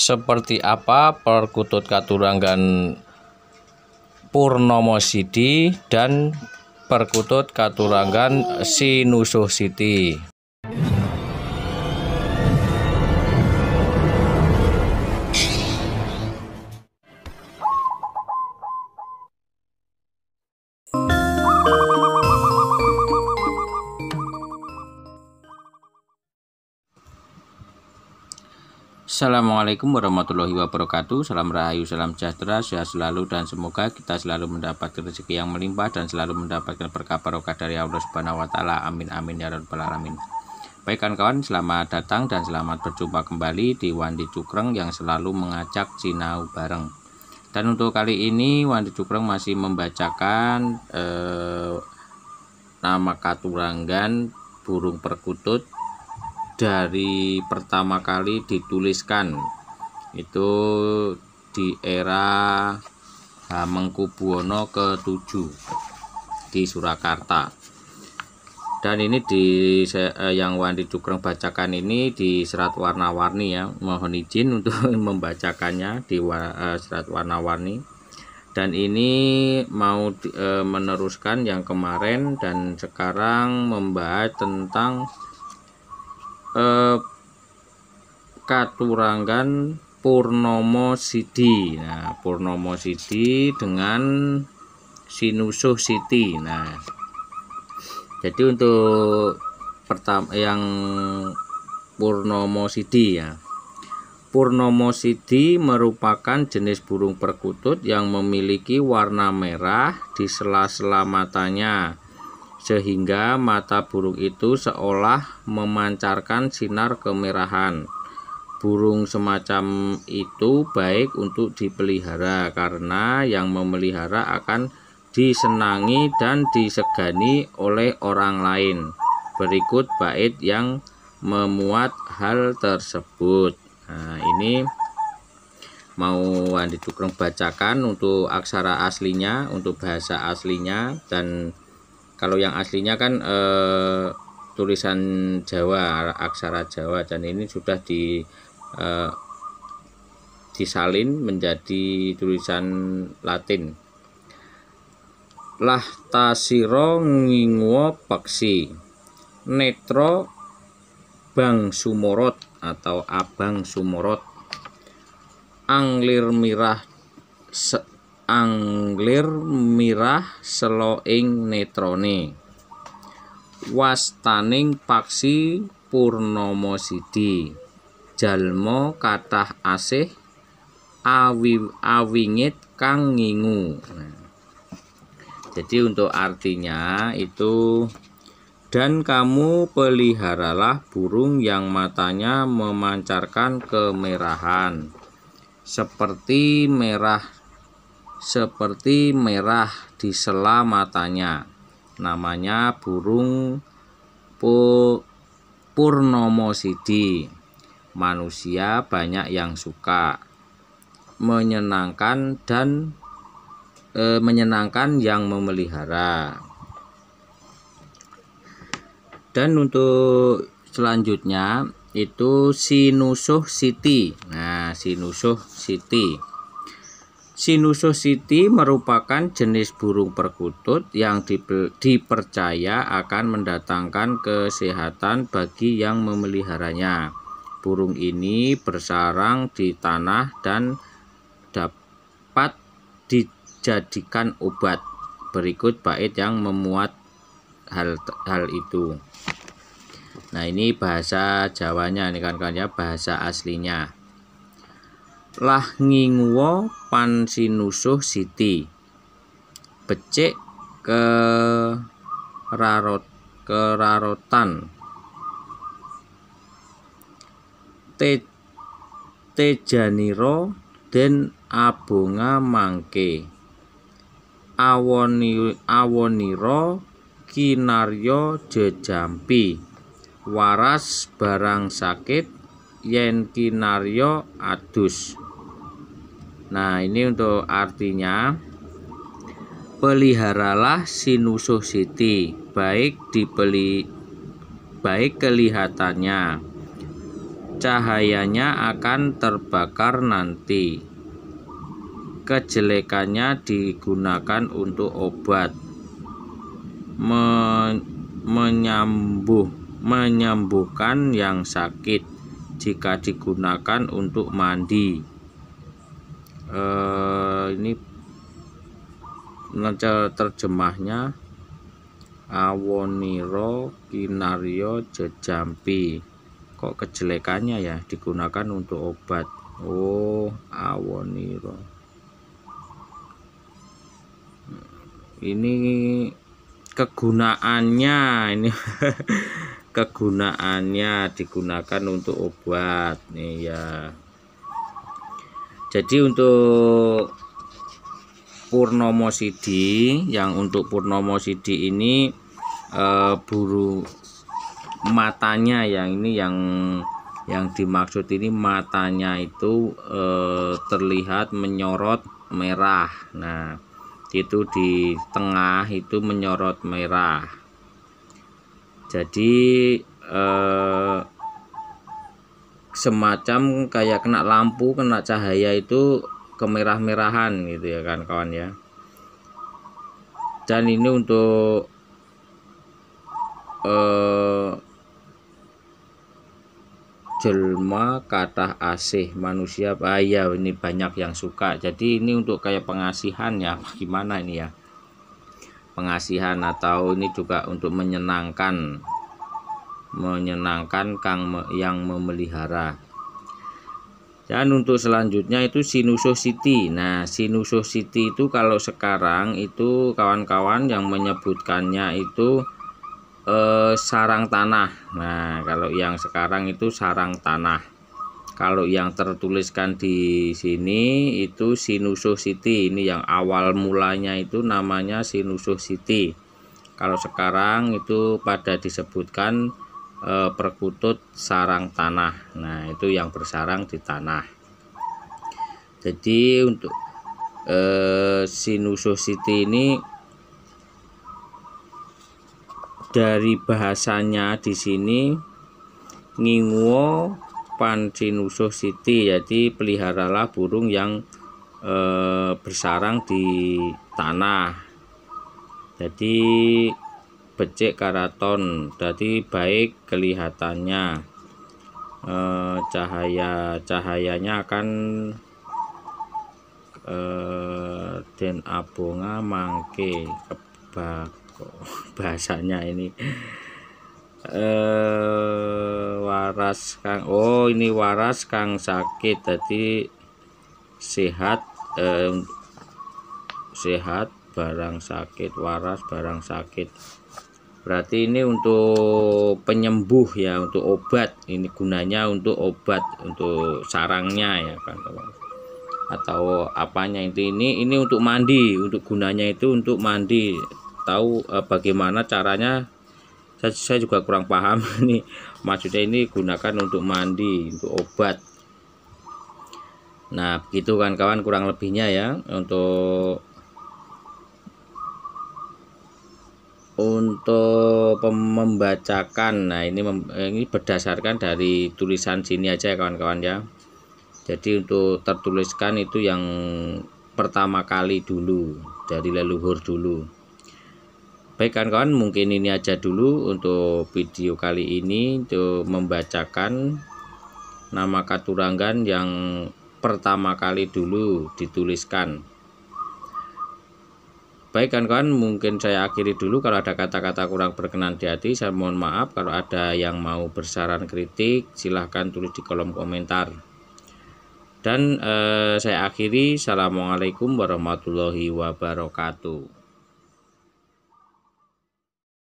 seperti apa perkutut katuranggan Purnomo Sidi dan perkutut katuranggan Sinusuh Siti. Assalamualaikum warahmatullahi wabarakatuh Salam rahayu, salam sejahtera, sehat selalu dan semoga kita selalu mendapat rezeki yang melimpah dan selalu mendapatkan berkah barokah dari Allah subhanahu wa ta'ala Amin amin ya rabbal alamin Baik kawan-kawan, selamat datang dan selamat berjumpa kembali di Wandi Cukreng yang selalu mengajak sinau bareng Dan untuk kali ini Wandi Cukreng masih membacakan eh, nama katuranggan burung perkutut dari pertama kali dituliskan itu di era Mengkubuwono ke-7 di Surakarta. Dan ini di eh, yang Wandi Cukreng bacakan ini di serat warna-warni ya. Mohon izin untuk membacakannya di eh, serat warna-warni. Dan ini mau eh, meneruskan yang kemarin dan sekarang membahas tentang eh, Katurangan Purnomo Sidi. Nah, Purnomo Sidi dengan Sinusuh Siti. Nah, jadi untuk pertama yang Purnomo Sidi ya. Purnomo Sidi merupakan jenis burung perkutut yang memiliki warna merah di sela-sela matanya sehingga mata burung itu seolah memancarkan sinar kemerahan. Burung semacam itu baik untuk dipelihara karena yang memelihara akan disenangi dan disegani oleh orang lain. Berikut bait yang memuat hal tersebut. Nah, ini mau Andi Tukreng bacakan untuk aksara aslinya, untuk bahasa aslinya dan kalau yang aslinya kan e, tulisan Jawa aksara Jawa dan ini sudah di e, disalin menjadi tulisan Latin lah tasiro ngingwo paksi netro bang sumorot atau abang sumorot anglir mirah anglir mirah seloing netrone wastaning paksi purnomo sidi jalmo kathah asih awi awingit kang ngingu jadi untuk artinya itu dan kamu peliharalah burung yang matanya memancarkan kemerahan seperti merah seperti merah di sela matanya. Namanya burung pu Purnomosidi. Manusia banyak yang suka menyenangkan dan e, menyenangkan yang memelihara. Dan untuk selanjutnya itu sinusuh siti. Nah, sinusuh city Sinususiti merupakan jenis burung perkutut yang dipercaya akan mendatangkan kesehatan bagi yang memeliharanya. Burung ini bersarang di tanah dan dapat dijadikan obat. Berikut bait yang memuat hal hal itu. Nah, ini bahasa Jawanya ini kan kan ya bahasa aslinya lah nginguo pan siti becek ke rarot kerarotan te tejaniro den abonga mangke awoni awoniro kinario jejampi waras barang sakit yen kinario adus. Nah, ini untuk artinya peliharalah sinusuh siti baik dibeli baik kelihatannya cahayanya akan terbakar nanti kejelekannya digunakan untuk obat Men menyembuh menyembuhkan yang sakit jika digunakan untuk mandi eh, ini terjemahnya awoniro kinario jejampi kok kejelekannya ya digunakan untuk obat oh awoniro ini kegunaannya ini kegunaannya digunakan untuk obat nih ya jadi untuk Purnomo Sidi yang untuk Purnomo Sidi ini e, buru matanya yang ini yang yang dimaksud ini matanya itu e, terlihat menyorot merah nah itu di tengah itu menyorot merah jadi eh, semacam kayak kena lampu kena cahaya itu kemerah-merahan gitu ya kan kawan ya dan ini untuk eh, jelma kata asih manusia bahaya ini banyak yang suka jadi ini untuk kayak pengasihan ya gimana ini ya pengasihan atau ini juga untuk menyenangkan menyenangkan kang yang memelihara dan untuk selanjutnya itu city. nah city itu kalau sekarang itu kawan-kawan yang menyebutkannya itu eh, sarang tanah nah kalau yang sekarang itu sarang tanah kalau yang tertuliskan di sini itu city ini yang awal mulanya itu namanya city kalau sekarang itu pada disebutkan e, perkutut sarang tanah nah itu yang bersarang di tanah jadi untuk e, city ini dari bahasanya di sini ngingwo Pansinusuh siti jadi peliharalah burung yang e, bersarang di tanah jadi becek karaton jadi baik kelihatannya e, cahaya cahayanya akan e, den abonga mangke kebak bahasanya ini eh waras kang oh ini waras kang sakit tadi sehat eh, sehat barang sakit waras barang sakit berarti ini untuk penyembuh ya untuk obat ini gunanya untuk obat untuk sarangnya ya kan atau apanya itu ini ini untuk mandi untuk gunanya itu untuk mandi tahu eh, bagaimana caranya saya, saya juga kurang paham ini maksudnya ini gunakan untuk mandi untuk obat nah begitu kan kawan kurang lebihnya ya untuk untuk membacakan nah ini mem, ini berdasarkan dari tulisan sini aja ya kawan-kawan ya jadi untuk tertuliskan itu yang pertama kali dulu dari leluhur dulu Baik kawan-kawan, mungkin ini aja dulu untuk video kali ini untuk membacakan nama katurangan yang pertama kali dulu dituliskan. Baik kawan-kawan, mungkin saya akhiri dulu kalau ada kata-kata kurang berkenan di hati, saya mohon maaf kalau ada yang mau bersaran kritik, silahkan tulis di kolom komentar. Dan eh, saya akhiri, Assalamualaikum warahmatullahi wabarakatuh.